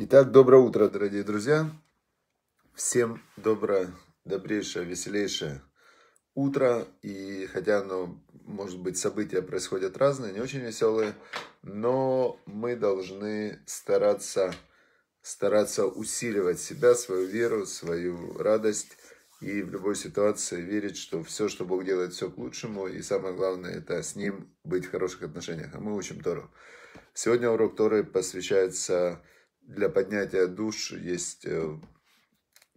Итак, доброе утро, дорогие друзья. Всем доброе, добрейшее, веселейшее утро. И хотя ну, может быть, события происходят разные, не очень веселые, но мы должны стараться, стараться усиливать себя, свою веру, свою радость и в любой ситуации верить, что все, что Бог делает, все к лучшему. И самое главное, это с Ним быть в хороших отношениях. А мы учим Тору. Сегодня урок Торы посвящается для поднятия душ есть э,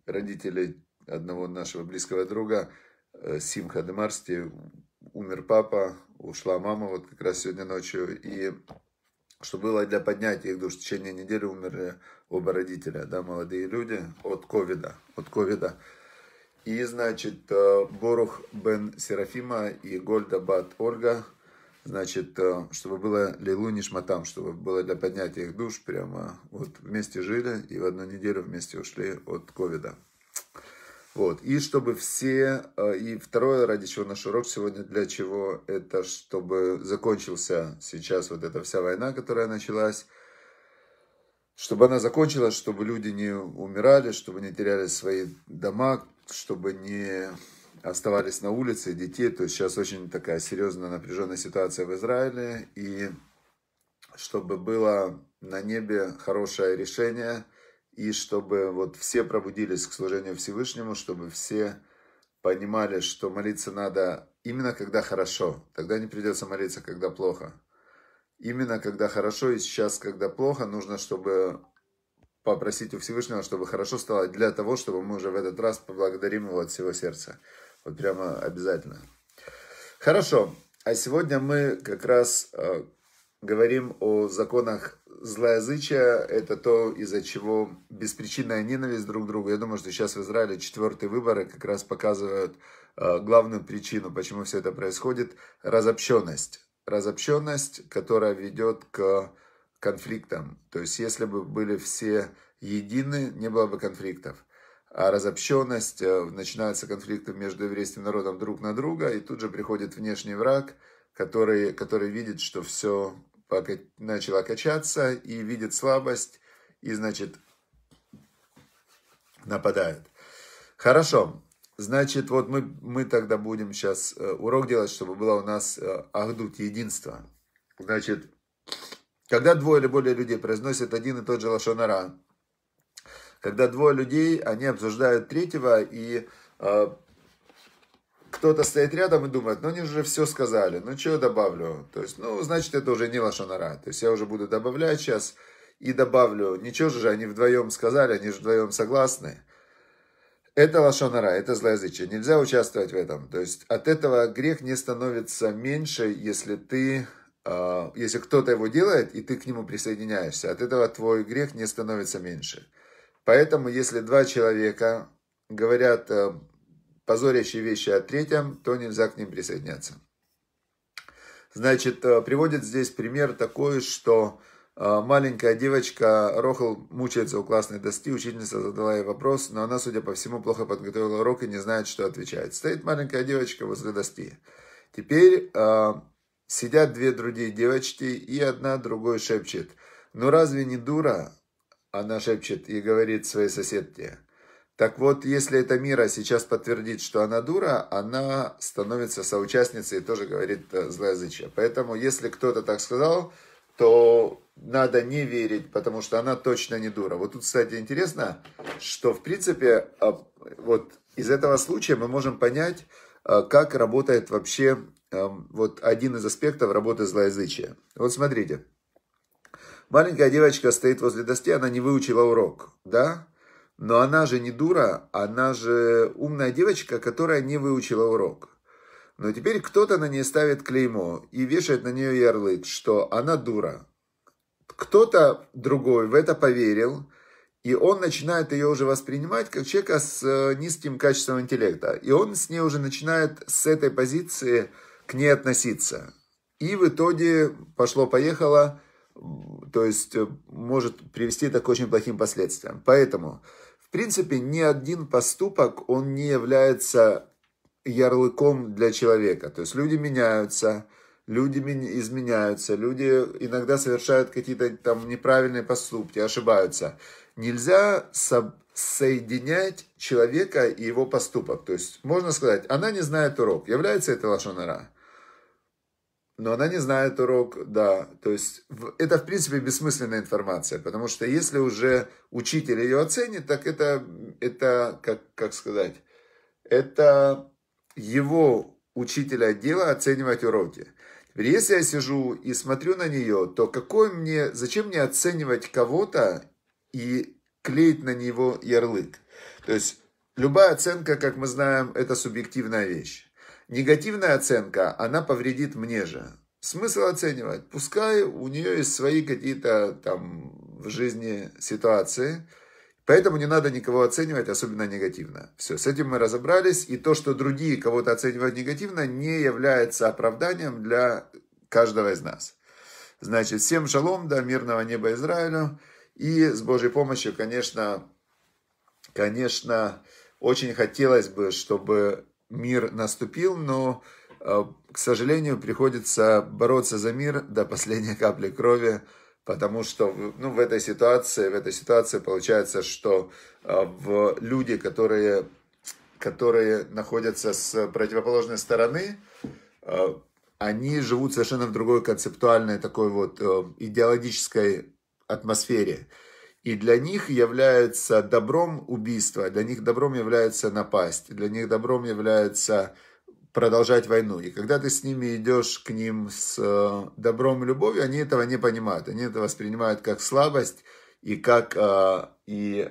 родители одного нашего близкого друга, э, Симха Демарсти, умер папа, ушла мама вот как раз сегодня ночью, и что было для поднятия их душ, в течение недели умерли оба родителя, да, молодые люди, от ковида, от ковида. И, значит, э, Борух Бен Серафима и Гольда Бат Ольга – значит, э, чтобы было лейлу нишматам, чтобы было для поднятия их душ, прямо вот вместе жили и в одну неделю вместе ушли от ковида. Вот. И чтобы все, э, и второе, ради чего наш урок сегодня, для чего, это чтобы закончился сейчас вот эта вся война, которая началась, чтобы она закончилась, чтобы люди не умирали, чтобы не теряли свои дома, чтобы не оставались на улице, детей. То есть сейчас очень такая серьезная напряженная ситуация в Израиле. И чтобы было на небе хорошее решение, и чтобы вот все пробудились к служению Всевышнему, чтобы все понимали, что молиться надо именно когда хорошо. Тогда не придется молиться, когда плохо. Именно когда хорошо и сейчас, когда плохо, нужно, чтобы попросить у Всевышнего, чтобы хорошо стало для того, чтобы мы уже в этот раз поблагодарим его от всего сердца. Вот прямо обязательно. Хорошо. А сегодня мы как раз э, говорим о законах злоязычия. Это то, из-за чего беспричинная ненависть друг к другу. Я думаю, что сейчас в Израиле четвертые выборы как раз показывают э, главную причину, почему все это происходит. Разобщенность. Разобщенность, которая ведет к конфликтам. То есть, если бы были все едины, не было бы конфликтов. А разобщенность, э, начинаются конфликты между еврейским народом друг на друга, и тут же приходит внешний враг, который, который видит, что все начало качаться, и видит слабость, и, значит, нападает. Хорошо. Значит, вот мы, мы тогда будем сейчас э, урок делать, чтобы было у нас э, ахдут, единство. Значит, когда двое или более людей произносят один и тот же лошонара, когда двое людей, они обсуждают третьего, и э, кто-то стоит рядом и думает, ну они же все сказали, ну что я добавлю? То есть, ну, значит, это уже не лошонара. То есть я уже буду добавлять сейчас и добавлю, ничего же они вдвоем сказали, они же вдвоем согласны. Это лошонара, это злоязычие. Нельзя участвовать в этом. То есть от этого грех не становится меньше, если ты, э, если кто-то его делает, и ты к нему присоединяешься. От этого твой грех не становится меньше. Поэтому, если два человека говорят э, позорящие вещи о третьем, то нельзя к ним присоединяться. Значит, э, приводит здесь пример такой, что э, маленькая девочка Рохл мучается у классной доски, учительница задала ей вопрос, но она, судя по всему, плохо подготовила урок и не знает, что отвечает. Стоит маленькая девочка возле доски. Теперь сидят две другие девочки, и одна другой шепчет, «Ну разве не дура? Она шепчет и говорит своей соседке. Так вот, если эта Мира сейчас подтвердит, что она дура, она становится соучастницей и тоже говорит э, злоязычие. Поэтому, если кто-то так сказал, то надо не верить, потому что она точно не дура. Вот тут, кстати, интересно, что, в принципе, а, вот из этого случая мы можем понять, а, как работает вообще вот один из аспектов работы злоязычия. Вот смотрите. Маленькая девочка стоит возле доски, она не выучила урок, да? Но она же не дура, она же умная девочка, которая не выучила урок. Но теперь кто-то на ней ставит клеймо и вешает на нее ярлык, что она дура. Кто-то другой в это поверил, и он начинает ее уже воспринимать как человека с э, низким качеством интеллекта. И он с ней уже начинает с этой позиции к ней относиться. И в итоге пошло-поехало – то есть э, может привести это к очень плохим последствиям. Поэтому, в принципе, ни один поступок, он не является ярлыком для человека. То есть люди меняются, люди изменяются, люди иногда совершают какие-то там неправильные поступки, ошибаются. Нельзя со соединять человека и его поступок. То есть можно сказать, она не знает урок. Является это лошонара? но она не знает урок, да. То есть это, в принципе, бессмысленная информация, потому что если уже учитель ее оценит, так это, это как, как сказать, это его учителя отдела оценивать уроки. Теперь, если я сижу и смотрю на нее, то какой мне, зачем мне оценивать кого-то и клеить на него ярлык? То есть любая оценка, как мы знаем, это субъективная вещь. Негативная оценка, она повредит мне же. Смысл оценивать? Пускай у нее есть свои какие-то там в жизни ситуации, Поэтому не надо никого оценивать, особенно негативно. Все, с этим мы разобрались. И то, что другие кого-то оценивают негативно, не является оправданием для каждого из нас. Значит, всем шалом, да, мирного неба Израилю. И с Божьей помощью, конечно, конечно, очень хотелось бы, чтобы мир наступил, но, э, к сожалению, приходится бороться за мир до последней капли крови, потому что ну, в этой ситуации, в этой ситуации получается, что э, в люди, которые, которые находятся с противоположной стороны, э, они живут совершенно в другой концептуальной такой вот идеологической атмосфере. И для них является добром убийство, для них добром является напасть, для них добром является продолжать войну. И когда ты с ними идешь к ним с э, добром и любовью, они этого не понимают. Они это воспринимают как слабость и как... Э, и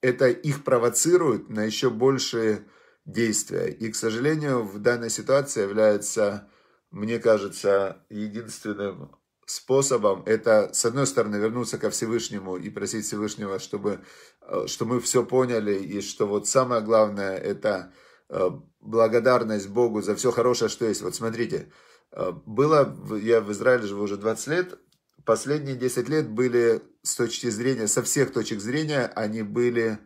это их провоцирует на еще большие действия. И, к сожалению, в данной ситуации является, мне кажется, единственным способом это, с одной стороны, вернуться ко Всевышнему и просить Всевышнего, чтобы, э, что мы все поняли, и что вот самое главное это э, благодарность Богу за все хорошее, что есть. Вот смотрите, э, было, я в Израиле живу уже 20 лет, последние 10 лет были с точки зрения, со всех точек зрения, они были,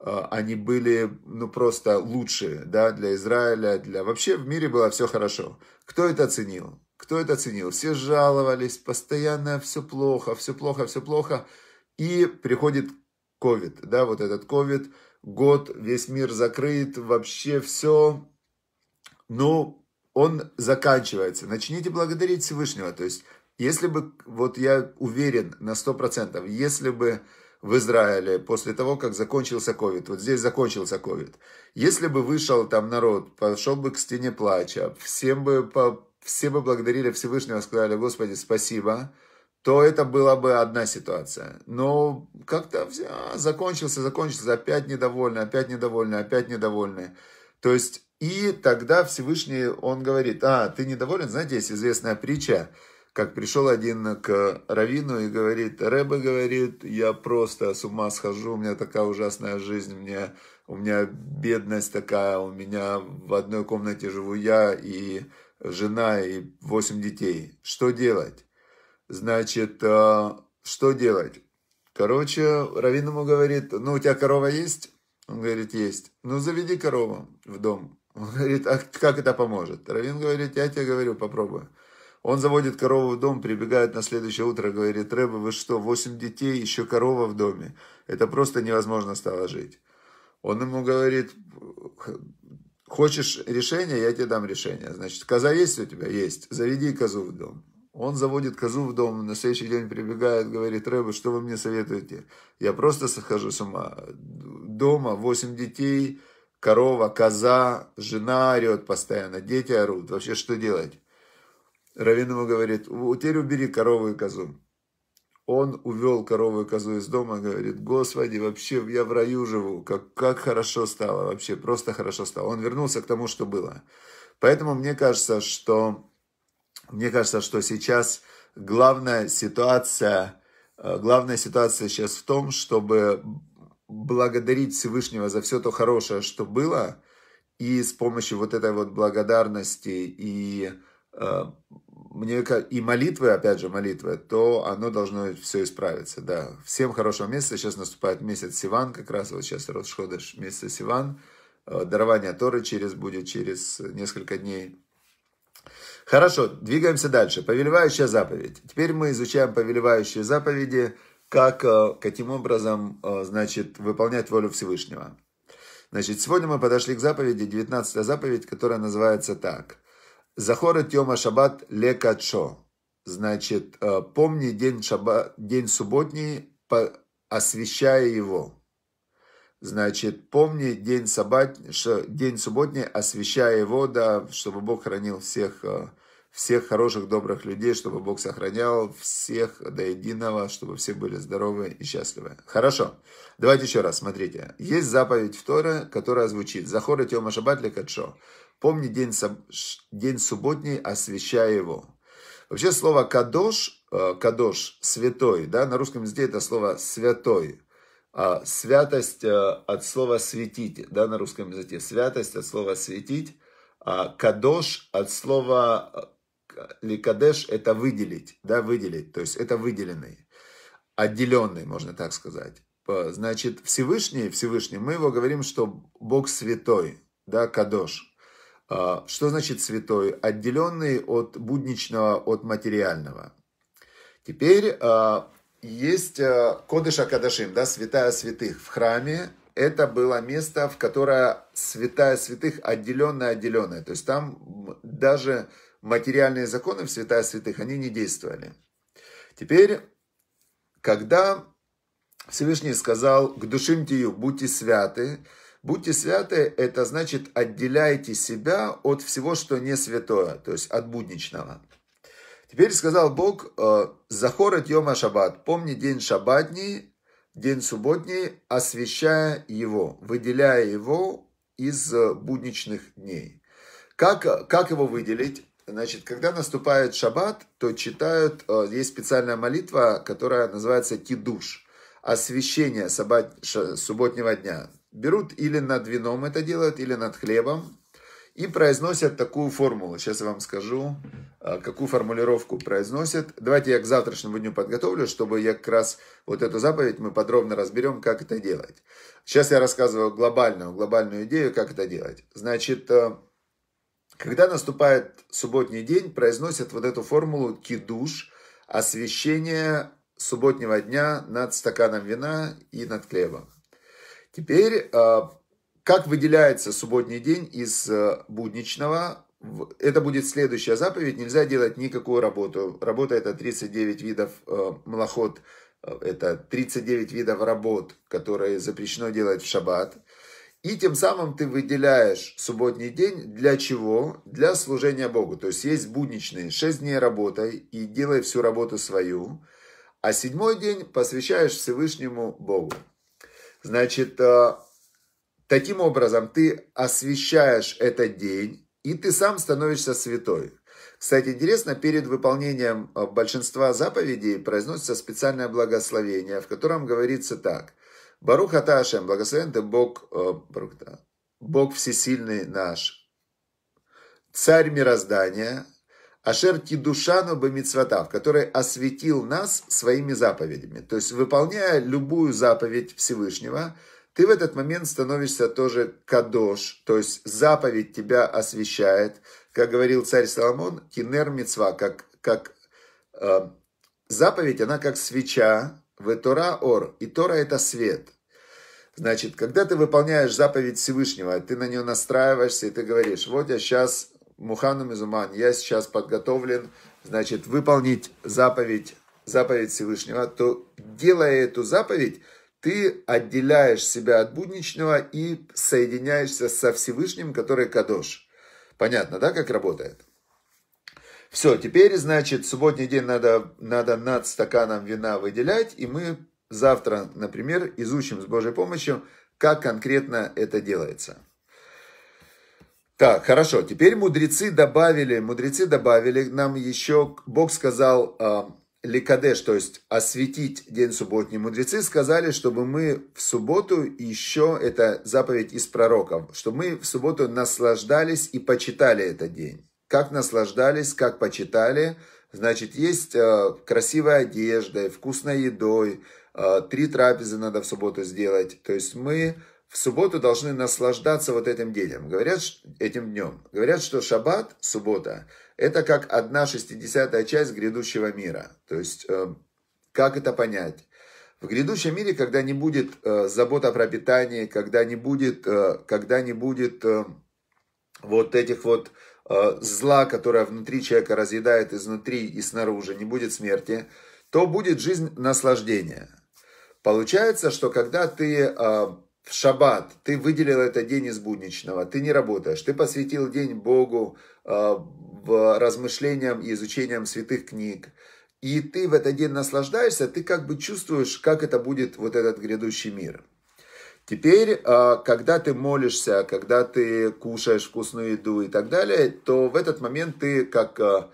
они были, ну, просто лучшие, да, для Израиля, для... Вообще в мире было все хорошо. Кто это оценил кто это оценил? Все жаловались, постоянно все плохо, все плохо, все плохо. И приходит ковид, да, вот этот ковид, год, весь мир закрыт, вообще все. Ну, он заканчивается. Начните благодарить Всевышнего. То есть, если бы, вот я уверен на 100%, если бы в Израиле после того, как закончился ковид, вот здесь закончился ковид, если бы вышел там народ, пошел бы к стене плача, всем бы по все бы благодарили Всевышнего, сказали, Господи, спасибо, то это была бы одна ситуация. Но как-то а, закончился, закончился, опять недовольны, опять недовольны, опять недовольны. То есть, и тогда Всевышний, он говорит, а, ты недоволен? Знаете, есть известная притча, как пришел один к Равину и говорит, Рэбе говорит, я просто с ума схожу, у меня такая ужасная жизнь, мне, у меня бедность такая, у меня в одной комнате живу я и жена и восемь детей. Что делать? Значит, а, что делать? Короче, Равин ему говорит, ну, у тебя корова есть? Он говорит, есть. Ну, заведи корову в дом. Он говорит, а как это поможет? Равин говорит, я тебе говорю, попробуй. Он заводит корову в дом, прибегает на следующее утро, говорит, Рэба, вы что, восемь детей, еще корова в доме? Это просто невозможно стало жить. Он ему говорит, Хочешь решение, я тебе дам решение. Значит, коза есть у тебя? Есть. Заведи козу в дом. Он заводит козу в дом, на следующий день прибегает, говорит, Рэба, что вы мне советуете? Я просто схожу с ума. Дома 8 детей, корова, коза, жена орет постоянно, дети орут. Вообще, что делать? Равин ему говорит, теперь убери корову и козу. Он увел корову и козу из дома, говорит, Господи, вообще я в раю живу, как, как хорошо стало, вообще просто хорошо стало. Он вернулся к тому, что было. Поэтому мне кажется, что, мне кажется, что сейчас главная ситуация, э, главная ситуация сейчас в том, чтобы благодарить Всевышнего за все то хорошее, что было, и с помощью вот этой вот благодарности и э, мне и молитвы, опять же, молитвы, то оно должно все исправиться, да. Всем хорошего месяца, сейчас наступает месяц Сиван, как раз вот сейчас Рошходыш, месяц Сиван, э, дарование Торы через будет через несколько дней. Хорошо, двигаемся дальше. Повелевающая заповедь. Теперь мы изучаем повелевающие заповеди, как, э, каким образом, э, значит, выполнять волю Всевышнего. Значит, сегодня мы подошли к заповеди, 19 заповедь, которая называется так – Захорет Йома Шаббат Лекачо. Значит, э, помни день, шаба, день субботний, освящая его. Значит, помни день, саббат, день субботний, освящая его, да, чтобы Бог хранил всех, э, всех хороших, добрых людей, чтобы Бог сохранял всех до единого, чтобы все были здоровы и счастливы. Хорошо. Давайте еще раз, смотрите. Есть заповедь вторая, которая звучит. Захора Тема Шаббат Лекачо. Помни день, день субботний, освящай его. Вообще слово «кадош», э, «кадош» – «святой», да, на русском языке это слово «святой». А Святость э, от слова «светить», да, на русском языке. Святость от слова «светить», а «кадош» от слова э, «ликадеш» – это «выделить», да, «выделить», то есть это «выделенный», «отделенный», можно так сказать. Значит, Всевышний, Всевышний, мы его говорим, что Бог святой, да, «кадош». А, что значит святой? Отделенный от будничного, от материального. Теперь а, есть а, Кодыша Кадашим, да, святая святых в храме. Это было место, в которое святая святых отделенная-отделенная. То есть там даже материальные законы в святая святых, они не действовали. Теперь, когда Всевышний сказал к душим тию, будьте святы, Будьте святы, это значит отделяйте себя от всего, что не святое, то есть от будничного. Теперь сказал Бог, э, захорот йома шаббат, помни день шаббатний, день субботний, освящая его, выделяя его из э, будничных дней. Как, как его выделить? Значит, когда наступает шаббат, то читают, э, есть специальная молитва, которая называется «Кидуш», освящение субботнего дня берут или над вином это делают, или над хлебом, и произносят такую формулу. Сейчас я вам скажу, а, какую формулировку произносят. Давайте я к завтрашнему дню подготовлю, чтобы я как раз вот эту заповедь мы подробно разберем, как это делать. Сейчас я рассказываю глобальную, глобальную идею, как это делать. Значит, а, когда наступает субботний день, произносят вот эту формулу кидуш, освящение субботнего дня над стаканом вина и над хлебом. Теперь, а, как выделяется субботний день из э, будничного, это будет следующая заповедь, нельзя делать никакую работу. Работа это 39 видов э, млоход, это 39 видов работ, которые запрещено делать в шаббат. И тем самым ты выделяешь субботний день для чего? Для служения Богу. То есть есть будничные 6 дней работай и делай всю работу свою. А седьмой день посвящаешь Всевышнему Богу. Значит, э, таким образом ты освещаешь этот день, и ты сам становишься святой. Кстати, интересно, перед выполнением э, большинства заповедей произносится специальное благословение, в котором говорится так. Барух Аташем, благословен ты Бог, э, Бог Всесильный наш, Царь мироздания – Ашер Кидушану Бамицватав, который осветил нас своими заповедями. То есть, выполняя любую заповедь Всевышнего, ты в этот момент становишься тоже кадош, то есть заповедь тебя освещает. Как говорил царь Соломон, кинер мецва, как, как э, заповедь, она как свеча, в Тора ор, и Тора это свет. Значит, когда ты выполняешь заповедь Всевышнего, ты на нее настраиваешься, и ты говоришь, вот я сейчас Мухану Мизуман, я сейчас подготовлен, значит, выполнить заповедь, заповедь Всевышнего, то, делая эту заповедь, ты отделяешь себя от будничного и соединяешься со Всевышним, который Кадош. Понятно, да, как работает? Все, теперь, значит, субботний день надо, надо над стаканом вина выделять, и мы завтра, например, изучим с Божьей помощью, как конкретно это делается. Так, хорошо. Теперь мудрецы добавили, мудрецы добавили нам еще, Бог сказал э, Ликадеш, то есть осветить день субботний. Мудрецы сказали, чтобы мы в субботу еще, это заповедь из пророков, чтобы мы в субботу наслаждались и почитали этот день. Как наслаждались, как почитали. Значит, есть э, красивая одежда, вкусной едой, э, три трапезы надо в субботу сделать. То есть мы в субботу должны наслаждаться вот этим делом. Говорят, этим днем. Говорят, что шаббат, суббота, это как одна шестидесятая часть грядущего мира. То есть, э, как это понять? В грядущем мире, когда не будет э, забот о пропитании, когда не будет, э, когда не будет вот этих вот зла, которое внутри человека разъедает изнутри и снаружи, не будет смерти, то будет жизнь наслаждения. Получается, что когда ты в шаббат, ты выделил этот день из будничного, ты не работаешь, ты посвятил день Богу э, размышлениям и изучением святых книг, и ты в этот день наслаждаешься, ты как бы чувствуешь, как это будет вот этот грядущий мир. Теперь, э, когда ты молишься, когда ты кушаешь вкусную еду и так далее, то в этот момент ты как э,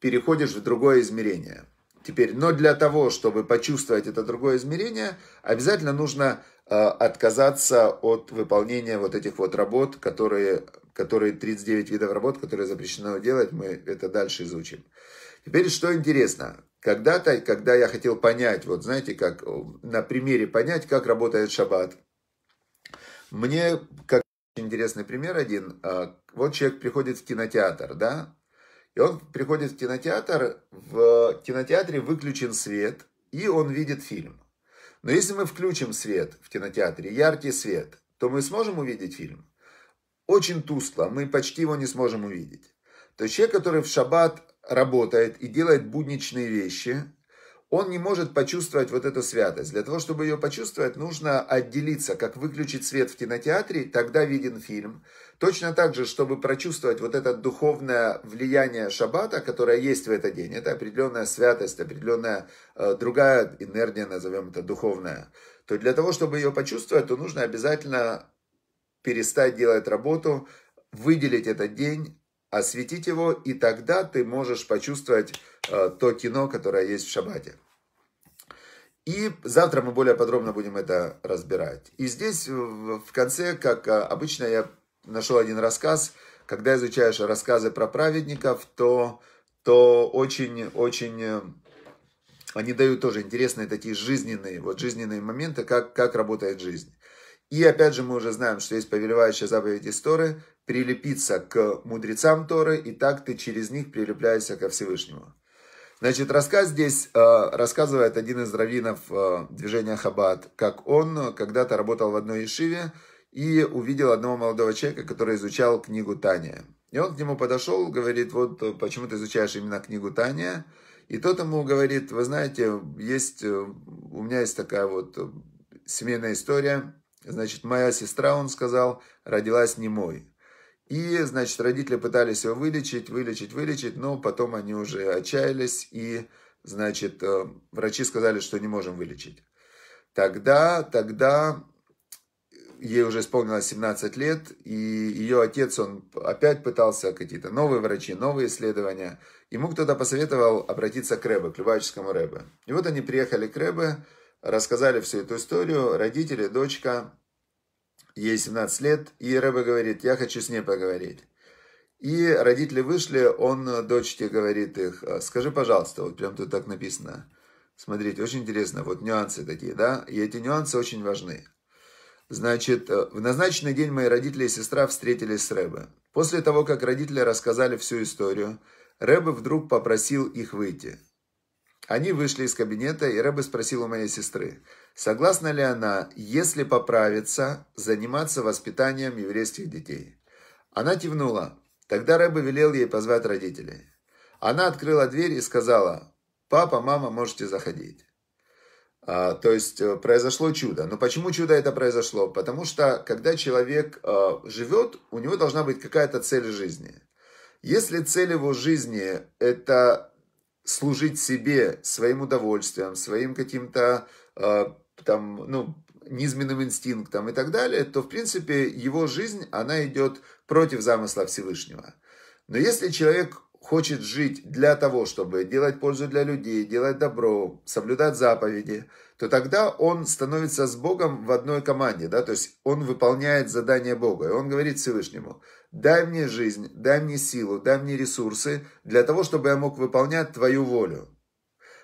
переходишь в другое измерение. Теперь, но для того, чтобы почувствовать это другое измерение, обязательно нужно Э, отказаться от выполнения вот этих вот работ, которые, которые 39 видов работ, которые запрещено делать, мы это дальше изучим. Теперь, что интересно, когда-то, когда я хотел понять, вот знаете, как на примере понять, как работает шаббат, мне, как интересный пример один, э, вот человек приходит в кинотеатр, да, и он приходит в кинотеатр, в кинотеатре выключен свет, и он видит фильм – но если мы включим свет в кинотеатре, яркий свет, то мы сможем увидеть фильм? Очень тускло, мы почти его не сможем увидеть. То есть человек, который в шаббат работает и делает будничные вещи, он не может почувствовать вот эту святость. Для того, чтобы ее почувствовать, нужно отделиться, как выключить свет в кинотеатре, тогда виден фильм. Точно так же, чтобы прочувствовать вот это духовное влияние шаббата, которое есть в этот день, это определенная святость, определенная э, другая энергия, назовем это духовная, то для того, чтобы ее почувствовать, то нужно обязательно перестать делать работу, выделить этот день, осветить его, и тогда ты можешь почувствовать э, то кино, которое есть в шаббате. И завтра мы более подробно будем это разбирать. И здесь в конце, как э, обычно, я нашел один рассказ. Когда изучаешь рассказы про праведников, то, то очень, очень э, они дают тоже интересные такие жизненные, вот жизненные моменты, как, как работает жизнь. И опять же мы уже знаем, что есть повелевающая заповедь истории, прилепиться к мудрецам Торы, и так ты через них прилепляешься ко Всевышнему. Значит, рассказ здесь э, рассказывает один из раввинов э, движения Хаббат, как он когда-то работал в одной ешиве и увидел одного молодого человека, который изучал книгу Таня. И он к нему подошел, говорит, вот э, почему ты изучаешь именно книгу Таня? И тот ему говорит, вы знаете, есть, э, у меня есть такая вот э, семейная история, значит, моя сестра, он сказал, родилась не мой. И, значит, родители пытались его вылечить, вылечить, вылечить, но потом они уже отчаялись, и, значит, э, врачи сказали, что не можем вылечить. Тогда, тогда э, ей уже исполнилось 17 лет, и ее отец, он опять пытался какие-то новые врачи, новые исследования. Ему кто-то посоветовал обратиться к Рэбе, к Любавическому Рэбе. И вот они приехали к Рэбе, рассказали всю эту историю, родители, дочка, ей 17 лет, и Рэбе говорит, я хочу с ней поговорить. И родители вышли, он дочке говорит их, «А скажи, пожалуйста, вот прям тут так написано. Смотрите, очень интересно, вот нюансы такие, да, и эти нюансы очень важны. Значит, э, в назначенный день мои родители и сестра встретились с Рэбе. После того, как родители рассказали всю историю, Рэбе вдруг попросил их выйти. Они вышли из кабинета, и Рэбе спросил у моей сестры, согласна ли она, если поправиться, заниматься воспитанием еврейских детей. Она кивнула. Тогда Рэбе велел ей позвать родителей. Она открыла дверь и сказала, папа, мама, можете заходить. А, то есть э, произошло чудо. Но почему чудо это произошло? Потому что когда человек а, э, живет, у него должна быть какая-то цель жизни. Если цель его жизни это служить себе, своим удовольствием, своим каким-то э, там, ну, низменным инстинктам и так далее, то, в принципе, его жизнь, она идет против замысла Всевышнего. Но если человек хочет жить для того, чтобы делать пользу для людей, делать добро, соблюдать заповеди, то тогда он становится с Богом в одной команде, да, то есть он выполняет задание Бога, и он говорит Всевышнему – Дай мне жизнь, дай мне силу, дай мне ресурсы для того, чтобы я мог выполнять твою волю.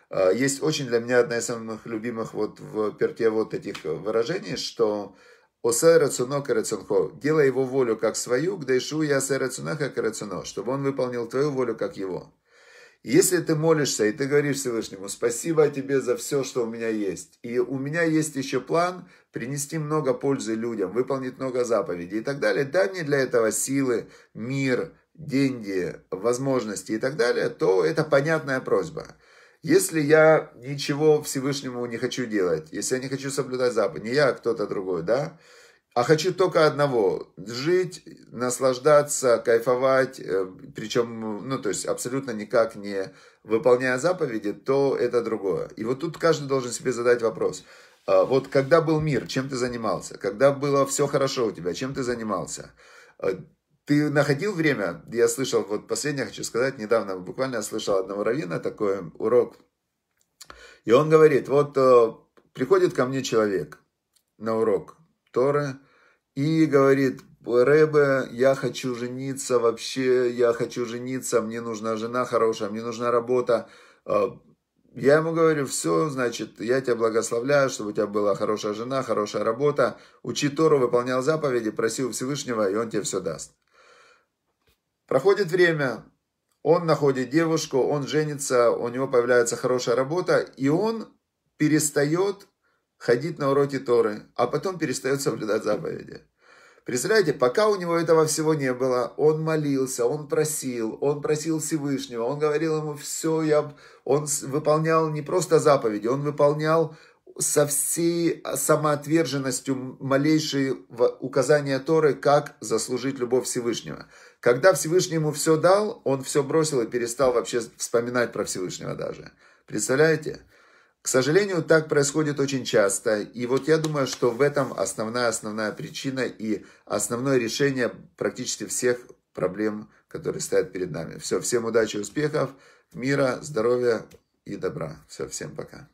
А, есть очень для меня одна из самых любимых вот в перте вот этих выражений, что «Осэ рацунока рацунхо» – «Делай его волю как свою, к дайшу я сэ рацунаха рацуно», чтобы он выполнил твою волю как его. Если ты молишься и ты говоришь Всевышнему, спасибо тебе за все, что у меня есть, и у меня есть еще план принести много пользы людям, выполнить много заповедей и так далее, дай мне для этого силы, мир, деньги, возможности и так далее, то это понятная просьба. Если я ничего Всевышнему не хочу делать, если я не хочу соблюдать заповедь, не я, а кто-то другой, да, а хочу только одного. Жить, наслаждаться, кайфовать, э, причем, ну, то есть абсолютно никак не выполняя заповеди, то это другое. И вот тут каждый должен себе задать вопрос. А вот когда был мир, чем ты занимался? Когда было все хорошо у тебя, чем ты занимался? А ты находил время? Я слышал, вот последнее хочу сказать, недавно буквально слышал одного равина такой урок. И он говорит, вот э, приходит ко мне человек на урок, Торы, и говорит, Рэбе, я хочу жениться вообще, я хочу жениться, мне нужна жена хорошая, мне нужна работа. А, я ему говорю, все, значит, я тебя благословляю, чтобы у тебя была хорошая жена, хорошая работа. Учи Тору, выполнял заповеди, просил Всевышнего, и он тебе все даст. Проходит время, он находит девушку, он женится, у него появляется хорошая работа, и он перестает ходить на уроки Торы, а потом перестает соблюдать заповеди. Представляете, пока у него этого всего не было, он молился, он просил, он просил Всевышнего, он говорил ему все, я... он выполнял не просто заповеди, он выполнял со всей самоотверженностью малейшие указания Торы, как заслужить любовь Всевышнего. Когда Всевышний ему все дал, он все бросил и перестал вообще вспоминать про Всевышнего даже. Представляете? К сожалению, так происходит очень часто. И вот я думаю, что в этом основная-основная причина и основное решение практически всех проблем, которые стоят перед нами. Все, всем удачи, успехов, мира, здоровья и добра. Все, всем пока.